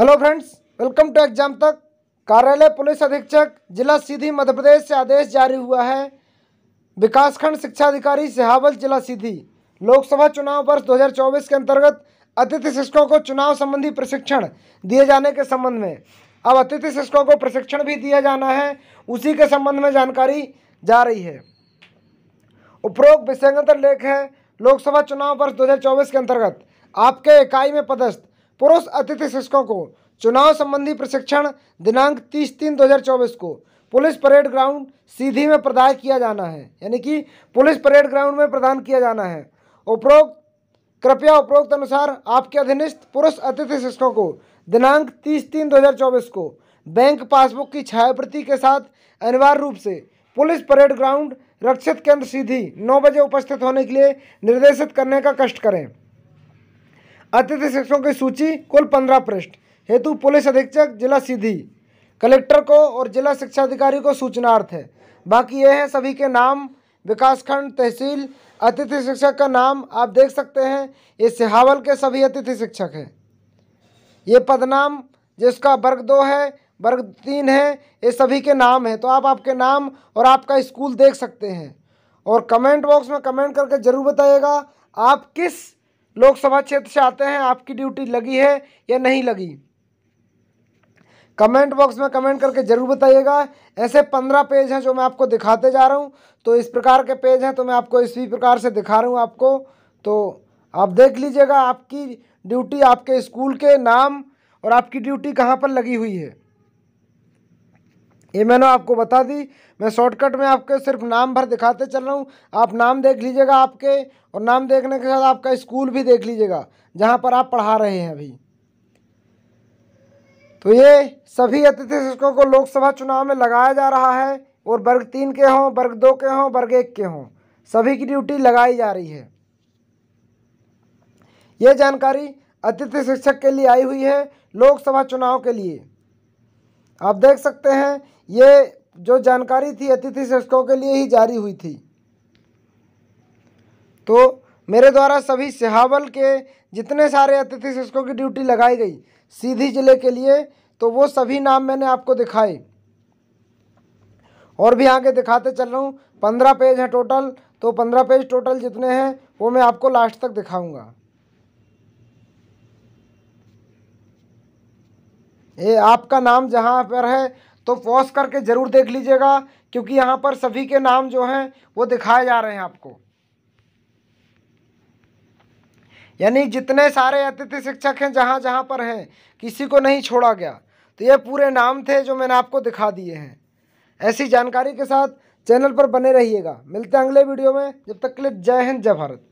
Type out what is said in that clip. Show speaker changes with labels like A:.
A: hello friends welcome to exam तक कार्यालय police अधीक्षक जिला सीधी मध्य प्रदेश से आदेश जारी हुआ है विकासखंड शिक्षा अधिकारी सिहावल जिला सीधी लोकसभा चुनाव वर्ष 2024 के अंतर्गत अतिथि शिक्षकों को चुनाव संबंधी प्रशिक्षण दिए जाने के संबंध में अब अतिथि शिक्षकों को प्रशिक्षण भी दिया जाना है उसी के संबंध में जानकारी जा रही है उपरोक्त विषयगत लेख है लोकसभा चुनाव वर्ष दो के अंतर्गत आपके इकाई में पदस्थ पुरुष अतिथि शिक्षकों को चुनाव संबंधी प्रशिक्षण दिनांक तीस तीन दो हज़ार चौबीस को पुलिस परेड ग्राउंड सीधी में प्रदाय किया जाना है यानी कि पुलिस परेड ग्राउंड में प्रदान किया जाना है उपरोक्त कृपया उपरोक्त अनुसार आपके अधीनस्थ पुरुष अतिथि शिक्षकों को दिनांक तीस तीन दो हज़ार चौबीस को बैंक पासबुक की छायाप्रति के साथ अनिवार्य रूप से पुलिस परेड ग्राउंड रक्षित केंद्र सीधी नौ बजे उपस्थित होने के लिए निर्देशित करने का कष्ट करें अतिथि शिक्षकों की सूची कुल पंद्रह पृष्ठ हेतु पुलिस अधीक्षक जिला सीधी कलेक्टर को और जिला शिक्षा अधिकारी को सूचनार्थ है बाकी ये है सभी के नाम विकासखंड तहसील अतिथि शिक्षक का नाम आप देख सकते हैं ये सिहावल के सभी अतिथि शिक्षक हैं ये पदनाम जिसका वर्ग दो है वर्ग तीन है ये सभी के नाम हैं तो आप आपके नाम और आपका स्कूल देख सकते हैं और कमेंट बॉक्स में कमेंट करके ज़रूर बताइएगा आप किस लोकसभा क्षेत्र से आते हैं आपकी ड्यूटी लगी है या नहीं लगी कमेंट बॉक्स में कमेंट करके ज़रूर बताइएगा ऐसे पंद्रह पेज हैं जो मैं आपको दिखाते जा रहा हूँ तो इस प्रकार के पेज हैं तो मैं आपको इसी प्रकार से दिखा रहा हूँ आपको तो आप देख लीजिएगा आपकी ड्यूटी आपके स्कूल के नाम और आपकी ड्यूटी कहाँ पर लगी हुई है ये मैंने आपको बता दी मैं शॉर्टकट में आपके सिर्फ नाम भर दिखाते चल रहा हूँ आप नाम देख लीजिएगा आपके और नाम देखने के साथ आपका स्कूल भी देख लीजिएगा जहाँ पर आप पढ़ा रहे हैं अभी तो ये सभी अतिथि शिक्षकों को लोकसभा चुनाव में लगाया जा रहा है और वर्ग तीन के हों वर्ग दो के हों वर्ग एक के हों सभी की ड्यूटी लगाई जा रही है ये जानकारी अतिथि शिक्षक के लिए आई हुई है लोकसभा चुनाव के लिए आप देख सकते हैं ये जो जानकारी थी अतिथि शिक्षकों के लिए ही जारी हुई थी तो मेरे द्वारा सभी सिहावल के जितने सारे अतिथि शिक्षकों की ड्यूटी लगाई गई सीधी जिले के लिए तो वो सभी नाम मैंने आपको दिखाए और भी आगे दिखाते चल रहा हूँ पंद्रह पेज हैं टोटल तो पंद्रह पेज टोटल जितने हैं वो मैं आपको लास्ट तक दिखाऊंगा ये आपका नाम जहाँ पर है तो पॉज करके ज़रूर देख लीजिएगा क्योंकि यहाँ पर सभी के नाम जो हैं वो दिखाए जा रहे हैं आपको यानी जितने सारे अतिथि शिक्षक हैं जहाँ जहाँ पर हैं किसी को नहीं छोड़ा गया तो ये पूरे नाम थे जो मैंने आपको दिखा दिए हैं ऐसी जानकारी के साथ चैनल पर बने रहिएगा मिलते हैं अगले वीडियो में जब तक के लिए जय हिंद जय भारत